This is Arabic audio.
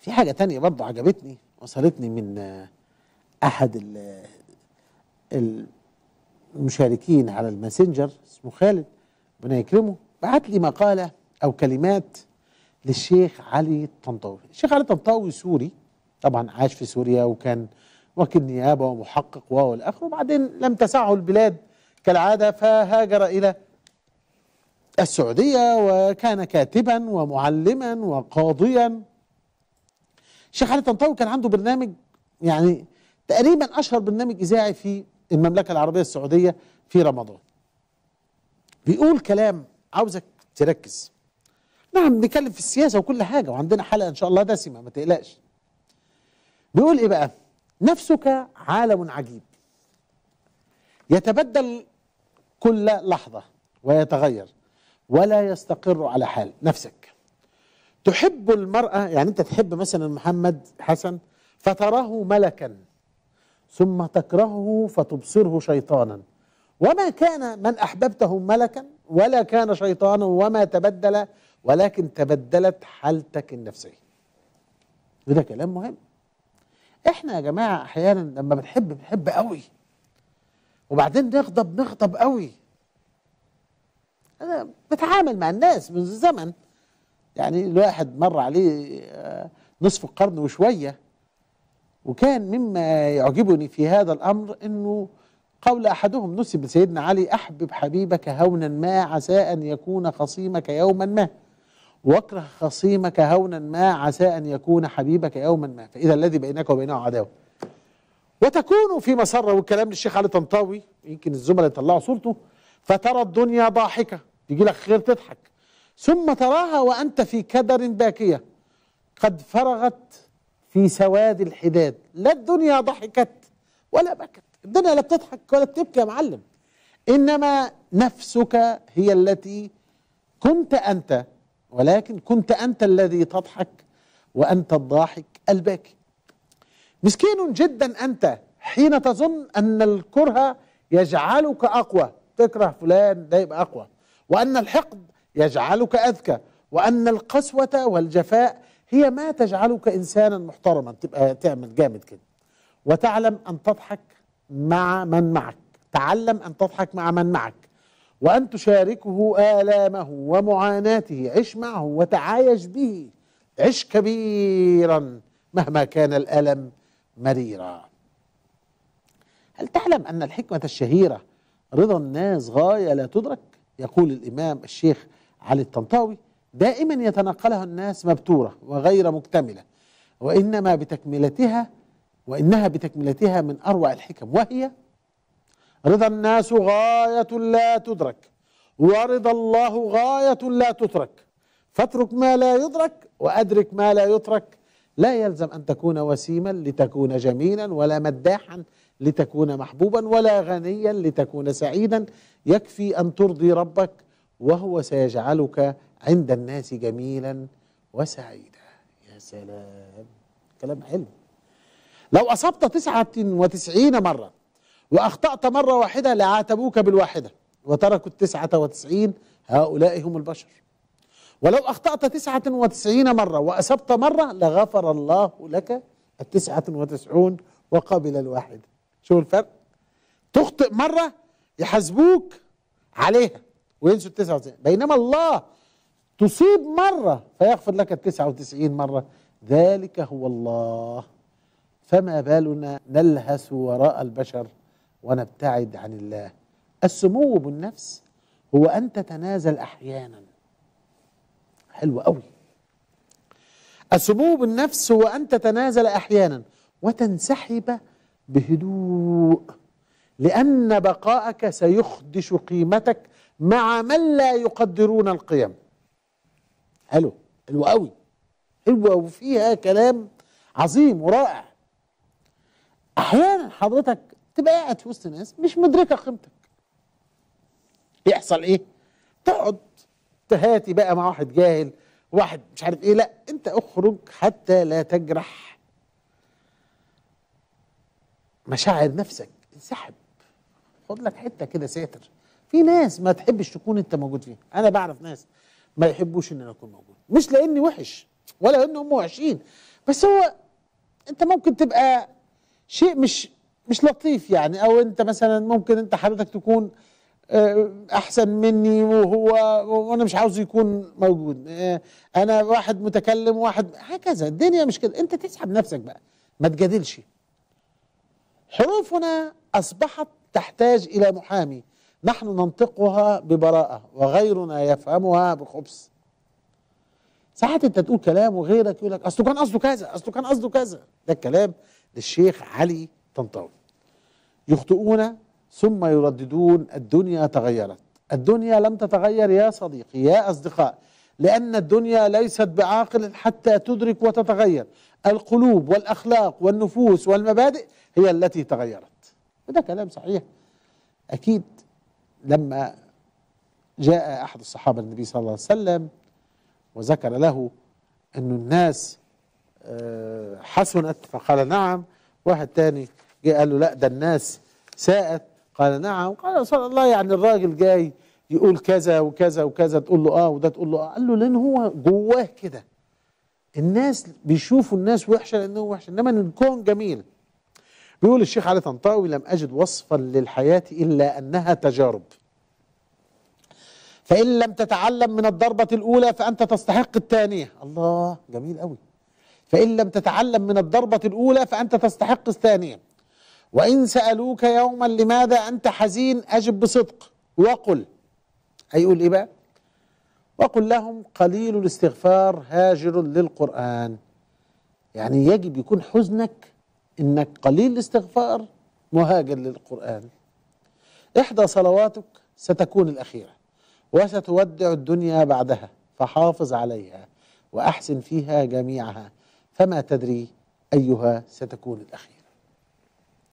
في حاجه تانية برضه عجبتني وصلتني من آه، احد آه، المشاركين على الماسنجر اسمه خالد ربنا يكرمه بعت لي مقاله او كلمات للشيخ علي الطنطاوي الشيخ علي الطنطاوي سوري طبعا عاش في سوريا وكان وكيل نيابه ومحقق الأخر وبعدين لم تسعه البلاد كالعاده فهاجر الى السعوديه وكان كاتبا ومعلما وقاضيا الشيخ علي طنطاوي كان عنده برنامج يعني تقريبا اشهر برنامج اذاعي في المملكه العربيه السعوديه في رمضان بيقول كلام عاوزك تركز نعم بنتكلم في السياسه وكل حاجه وعندنا حلقه ان شاء الله دسمه ما تقلقش بيقول ايه بقى نفسك عالم عجيب يتبدل كل لحظه ويتغير ولا يستقر على حال نفسك تحب المرأة يعني أنت تحب مثلا محمد حسن فتراه ملكا ثم تكرهه فتبصره شيطانا وما كان من أحببته ملكا ولا كان شيطانا وما تبدل ولكن تبدلت حالتك النفسية وده كلام مهم احنا يا جماعة احيانا لما بنحب بنحب قوي وبعدين نغضب نغضب قوي انا بتعامل مع الناس من زمن يعني الواحد مر عليه آه، نصف قرن وشوية وكان مما يعجبني في هذا الأمر أنه قول أحدهم نسب لسيدنا علي أحبب حبيبك هونا ما عسى أن يكون خصيمك يوما ما واكره خصيمك هونا ما عسى أن يكون حبيبك يوما ما فإذا الذي بينك وبينه عداوة وتكون في مسرة والكلام للشيخ علي طنطاوي يمكن الزملاء يطلعوا صورته فترى الدنيا ضاحكة يجي لك خير تضحك ثم تراها وأنت في كدر باكية قد فرغت في سواد الحداد لا الدنيا ضحكت ولا بكت الدنيا لا بتضحك ولا بتبكي يا معلم إنما نفسك هي التي كنت أنت ولكن كنت أنت الذي تضحك وأنت الضاحك الباكي مسكين جدا أنت حين تظن أن الكره يجعلك أقوى تكره فلان ده يبقى أقوى وأن الحقد يجعلك أذكى وأن القسوة والجفاء هي ما تجعلك إنسانا محترما تبقى تعمل جامد كده وتعلم أن تضحك مع من معك تعلم أن تضحك مع من معك وأن تشاركه آلامه ومعاناته عش معه وتعايش به عش كبيرا مهما كان الألم مريرا هل تعلم أن الحكمة الشهيرة رضا الناس غاية لا تدرك يقول الإمام الشيخ علي الطنطاوي دائما يتنقلها الناس مبتورة وغير مكتملة وإنما بتكملتها وإنها بتكملتها من أروع الحكم وهي رضا الناس غاية لا تدرك ورضا الله غاية لا تترك فاترك ما لا يدرك وأدرك ما لا يترك لا يلزم أن تكون وسيما لتكون جميلا ولا مداحا لتكون محبوبا ولا غنيا لتكون سعيدا يكفي أن ترضي ربك وهو سيجعلك عند الناس جميلا وسعيدا يا سلام كلام حلو لو أصبت تسعة وتسعين مرة وأخطأت مرة واحدة لعاتبوك بالواحدة وتركوا التسعة وتسعين هؤلاء هم البشر ولو أخطأت تسعة وتسعين مرة وأصبت مرة لغفر الله لك التسعة وتسعون وقبل الواحدة شو الفرق تخطئ مرة يحاسبوك عليها وينسوا ال 99 بينما الله تصيب مرة فيغفر لك ال 99 مرة ذلك هو الله فما بالنا نلهث وراء البشر ونبتعد عن الله السمو بالنفس هو أن تتنازل أحيانا حلو قوي السمو بالنفس هو أن تتنازل أحيانا وتنسحب بهدوء لأن بقاءك سيخدش قيمتك مع من لا يقدرون القيم حلو حلو قوي حلوة وفيها كلام عظيم ورائع احيانا حضرتك تبقى قاعد في وسط ناس مش مدركه قيمتك يحصل ايه تقعد تهاتي بقى مع واحد جاهل واحد مش عارف ايه لا انت اخرج حتى لا تجرح مشاعر نفسك انسحب خد لك حته كده ساتر في ناس ما تحبش تكون انت موجود فيها انا بعرف ناس ما يحبوش ان انا اكون موجود مش لاني وحش ولا ان هم وحشين بس هو انت ممكن تبقى شيء مش مش لطيف يعني او انت مثلا ممكن انت حضرتك تكون آه، احسن مني وهو وانا مش عاوز يكون موجود آه، انا واحد متكلم واحد هكذا الدنيا مش كده انت تسحب نفسك بقى ما تجادلش حروفنا اصبحت تحتاج الى محامي نحن ننطقها ببراءة وغيرنا يفهمها بخبث ساعات انت تقول كلام وغيرك يقول لك اصله كان قصده كذا اصله كان قصده كذا ده الكلام للشيخ علي طنطاوي يخطئون ثم يرددون الدنيا تغيرت الدنيا لم تتغير يا صديقي يا اصدقاء لان الدنيا ليست بعاقل حتى تدرك وتتغير القلوب والاخلاق والنفوس والمبادئ هي التي تغيرت وده كلام صحيح اكيد لما جاء أحد الصحابة النبي صلى الله عليه وسلم وذكر له أن الناس آه، حسنت فقال نعم واحد تاني جه قال له لا ده الناس ساءت قال نعم قال صلى الله يعني الراجل جاي يقول كذا وكذا وكذا تقول له اه وده تقول له اه قال له لان هو جواه كده الناس بيشوفوا الناس وحشه لانه وحشه انما الكون جميل بيقول الشيخ علي طنطاوي لم أجد وصفا للحياة إلا أنها تجارب فإن لم تتعلم من الضربة الأولى فأنت تستحق الثانية الله جميل أوي فإن لم تتعلم من الضربة الأولى فأنت تستحق الثانية وإن سألوك يوما لماذا أنت حزين أجب بصدق وقل هيقول إيه بقى وقل لهم قليل الاستغفار هاجر للقرآن يعني يجب يكون حزنك إنك قليل الاستغفار مهاجر للقرآن إحدى صلواتك ستكون الأخيرة وستودع الدنيا بعدها فحافظ عليها وأحسن فيها جميعها فما تدري أيها ستكون الأخيرة